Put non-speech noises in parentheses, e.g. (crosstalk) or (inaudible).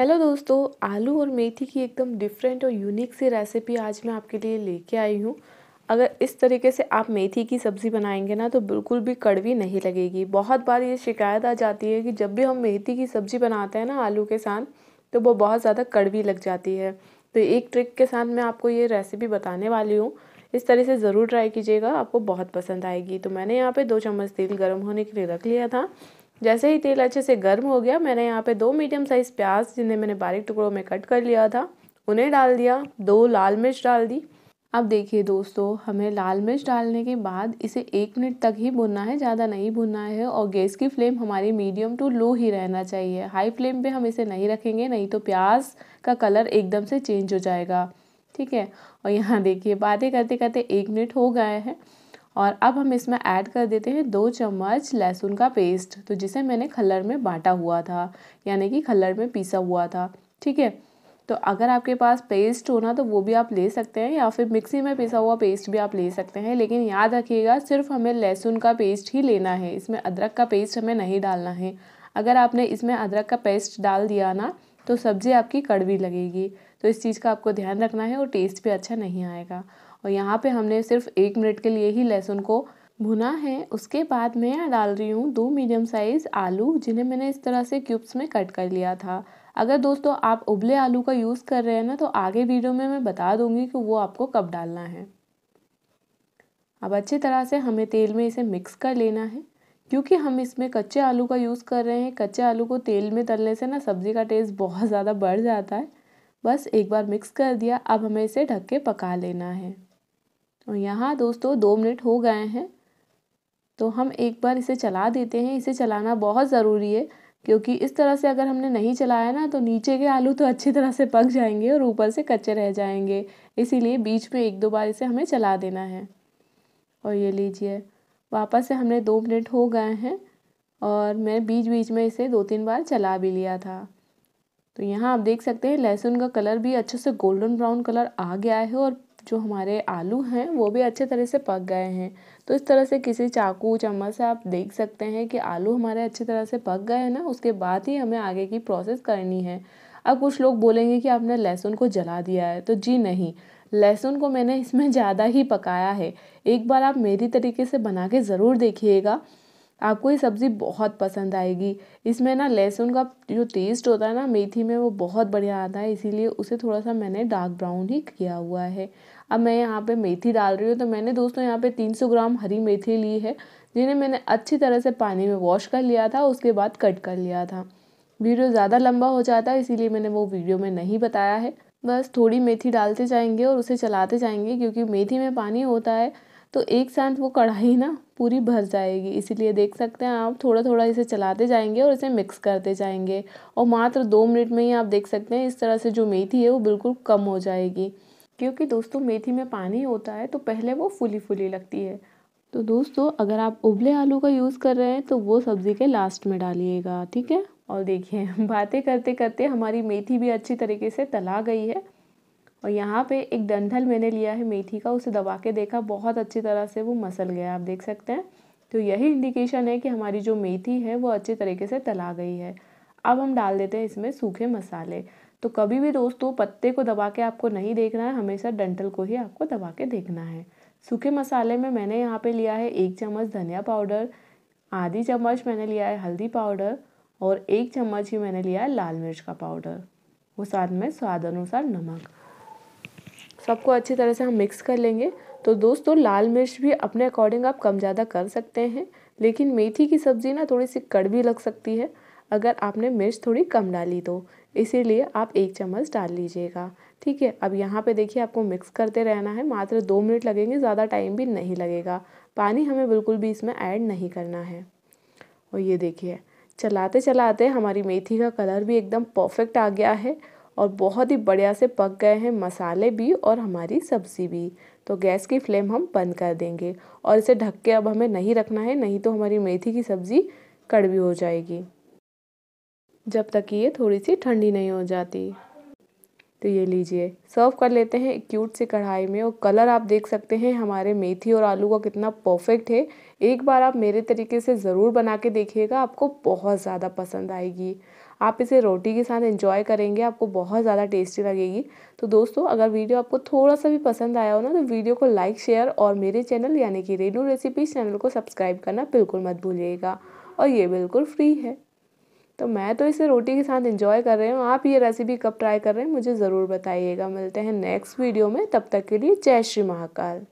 hello दोस्तों आलू और मेथी की एकदम डिफरेंट और यूनिक सी रेसिपी आज मैं आपके लिए लेके आई हूँ अगर इस तरीके से आप मेथी की सब्ज़ी बनाएंगे ना तो बिल्कुल भी कड़वी नहीं लगेगी बहुत बार ये शिकायत आ जाती है कि जब भी हम मेथी की सब्ज़ी बनाते हैं ना आलू के साथ तो वो बहुत ज़्यादा कड़वी लग जाती है तो एक ट्रिक के साथ मैं आपको ये रेसिपी बताने वाली हूँ इस तरह से ज़रूर ट्राई कीजिएगा आपको बहुत पसंद आएगी तो मैंने यहाँ पर दो चम्मच तेल गर्म होने के लिए रख लिया था जैसे ही तेल अच्छे से गर्म हो गया मैंने यहाँ पे दो मीडियम साइज़ प्याज जिन्हें मैंने बारीक टुकड़ों में कट कर लिया था उन्हें डाल दिया दो लाल मिर्च डाल दी अब देखिए दोस्तों हमें लाल मिर्च डालने के बाद इसे एक मिनट तक ही भुनना है ज़्यादा नहीं भुनना है और गैस की फ्लेम हमारी मीडियम टू लो ही रहना चाहिए हाई फ्लेम पे हम इसे नहीं रखेंगे नहीं तो प्याज का कलर एकदम से चेंज हो जाएगा ठीक है और यहाँ देखिए बातें करते करते एक मिनट हो गए हैं और अब हम इसमें ऐड कर देते हैं दो चम्मच लहसुन का पेस्ट तो जिसे मैंने खल्लर में बांटा हुआ था यानी कि खल्लर में पीसा हुआ था ठीक है तो अगर आपके पास पेस्ट होना तो वो भी आप ले सकते हैं या फिर मिक्सी में पिसा हुआ पेस्ट भी आप ले सकते हैं लेकिन याद रखिएगा सिर्फ हमें लहसुन का पेस्ट ही लेना है इसमें अदरक का पेस्ट हमें नहीं डालना है अगर आपने इसमें अदरक का पेस्ट डाल दिया ना तो सब्ज़ी आपकी कड़वी लगेगी तो इस चीज़ का आपको ध्यान रखना है और टेस्ट भी अच्छा नहीं आएगा और यहाँ पे हमने सिर्फ एक मिनट के लिए ही लहसुन को भुना है उसके बाद मैं यहाँ डाल रही हूँ दो मीडियम साइज़ आलू जिन्हें मैंने इस तरह से क्यूब्स में कट कर लिया था अगर दोस्तों आप उबले आलू का यूज़ कर रहे हैं ना तो आगे वीडियो में मैं बता दूंगी कि वो आपको कब डालना है अब अच्छी तरह से हमें तेल में इसे मिक्स कर लेना है क्योंकि हम इसमें कच्चे आलू का यूज़ कर रहे हैं कच्चे आलू को तेल में तलने से ना सब्ज़ी का टेस्ट बहुत ज़्यादा बढ़ जाता है बस एक बार मिक्स कर दिया अब हमें इसे ढक के पका लेना है तो यहाँ दोस्तों दो मिनट हो गए हैं तो हम एक बार इसे चला देते हैं इसे चलाना बहुत ज़रूरी है क्योंकि इस तरह से अगर हमने नहीं चलाया ना तो नीचे के आलू तो अच्छी तरह से पक जाएंगे और ऊपर से कच्चे रह जाएंगे इसीलिए बीच में एक दो बार इसे हमें चला देना है और ये लीजिए वापस से हमने दो मिनट हो गए हैं और मैं बीच बीच में इसे दो तीन बार चला भी लिया था तो यहाँ आप देख सकते हैं लहसुन का कलर भी अच्छे से गोल्डन ब्राउन कलर आ गया है और जो हमारे आलू हैं वो भी अच्छे तरह से पक गए हैं तो इस तरह से किसी चाकू चम्मच से आप देख सकते हैं कि आलू हमारे अच्छे तरह से पक गए हैं ना उसके बाद ही हमें आगे की प्रोसेस करनी है अब कुछ लोग बोलेंगे कि आपने लहसुन को जला दिया है तो जी नहीं लहसुन को मैंने इसमें (laughs) ज़्यादा ही पकाया है एक बार आप मेरी तरीके से बना के ज़रूर देखिएगा आपको ये सब्ज़ी बहुत पसंद आएगी इसमें ना लहसुन का जो टेस्ट होता है ना मेथी में वो बहुत बढ़िया आता है इसीलिए उसे थोड़ा सा मैंने डार्क ब्राउन ही किया हुआ है अब मैं यहाँ पे मेथी डाल रही हूँ तो मैंने दोस्तों यहाँ पे 300 ग्राम हरी मेथी ली है जिन्हें मैंने अच्छी तरह से पानी में वॉश कर लिया था उसके बाद कट कर लिया था वीडियो ज़्यादा लंबा हो जाता है इसीलिए मैंने वो वीडियो में नहीं बताया है बस थोड़ी मेथी डालते जाएंगे और उसे चलाते जाएंगे क्योंकि मेथी में पानी होता है तो एक साथ वो कढ़ाई ना पूरी भर जाएगी इसीलिए देख सकते हैं आप थोड़ा थोड़ा इसे चलाते जाएंगे और इसे मिक्स करते जाएंगे और मात्र दो मिनट में ही आप देख सकते हैं इस तरह से जो मेथी है वो बिल्कुल कम हो जाएगी क्योंकि दोस्तों मेथी में पानी होता है तो पहले वो फुली फुली लगती है तो दोस्तों अगर आप उबले आलू का यूज़ कर रहे हैं तो वो सब्ज़ी के लास्ट में डालिएगा ठीक है और देखिए (laughs) बातें करते करते हमारी मेथी भी अच्छी तरीके से तला गई है और यहाँ पे एक डंठल मैंने लिया है मेथी का उसे दबा के देखा बहुत अच्छी तरह से वो मसल गया आप देख सकते हैं तो यही इंडिकेशन है कि हमारी जो मेथी है वो अच्छे तरीके से तला गई है अब हम डाल देते हैं इसमें सूखे मसाले तो कभी भी दोस्तों पत्ते को दबा के आपको नहीं देखना है हमेशा डंठल को ही आपको दबा के देखना है सूखे मसाले में मैंने यहाँ पे लिया है एक चम्मच धनिया पाउडर आधी चम्मच मैंने लिया है हल्दी पाउडर और एक चम्मच ही मैंने लिया है लाल मिर्च का पाउडर वो साथ में स्वाद अनुसार नमक सबको अच्छी तरह से हम मिक्स कर लेंगे तो दोस्तों लाल मिर्च भी अपने अकॉर्डिंग आप कम ज़्यादा कर सकते हैं लेकिन मेथी की सब्ज़ी ना थोड़ी सी कड़वी लग सकती है अगर आपने मिर्च थोड़ी कम डाली तो इसीलिए आप एक चम्मच डाल लीजिएगा ठीक है अब यहाँ पे देखिए आपको मिक्स करते रहना है मात्र दो मिनट लगेंगे ज़्यादा टाइम भी नहीं लगेगा पानी हमें बिल्कुल भी इसमें ऐड नहीं करना है और ये देखिए चलाते चलाते हमारी मेथी का कलर भी एकदम परफेक्ट आ गया है और बहुत ही बढ़िया से पक गए हैं मसाले भी और हमारी सब्ज़ी भी तो गैस की फ्लेम हम बंद कर देंगे और इसे ढक के अब हमें नहीं रखना है नहीं तो हमारी मेथी की सब्ज़ी कड़वी हो जाएगी जब तक ये थोड़ी सी ठंडी नहीं हो जाती तो ये लीजिए सर्व कर लेते हैं क्यूट से कढ़ाई में और कलर आप देख सकते हैं हमारे मेथी और आलू का कितना परफेक्ट है एक बार आप मेरे तरीके से ज़रूर बना के देखिएगा आपको बहुत ज़्यादा पसंद आएगी आप इसे रोटी के साथ एंजॉय करेंगे आपको बहुत ज़्यादा टेस्टी लगेगी तो दोस्तों अगर वीडियो आपको थोड़ा सा भी पसंद आया हो ना तो वीडियो को लाइक शेयर और मेरे चैनल यानी कि रेनू रेसिपी चैनल को सब्सक्राइब करना बिल्कुल मत भूलिएगा और ये बिल्कुल फ्री है तो मैं तो इसे रोटी के साथ एंजॉय कर रही हूँ आप ये रेसिपी कब ट्राई कर रहे हैं मुझे ज़रूर बताइएगा मिलते हैं नेक्स्ट वीडियो में तब तक के लिए जय श्री महाकाल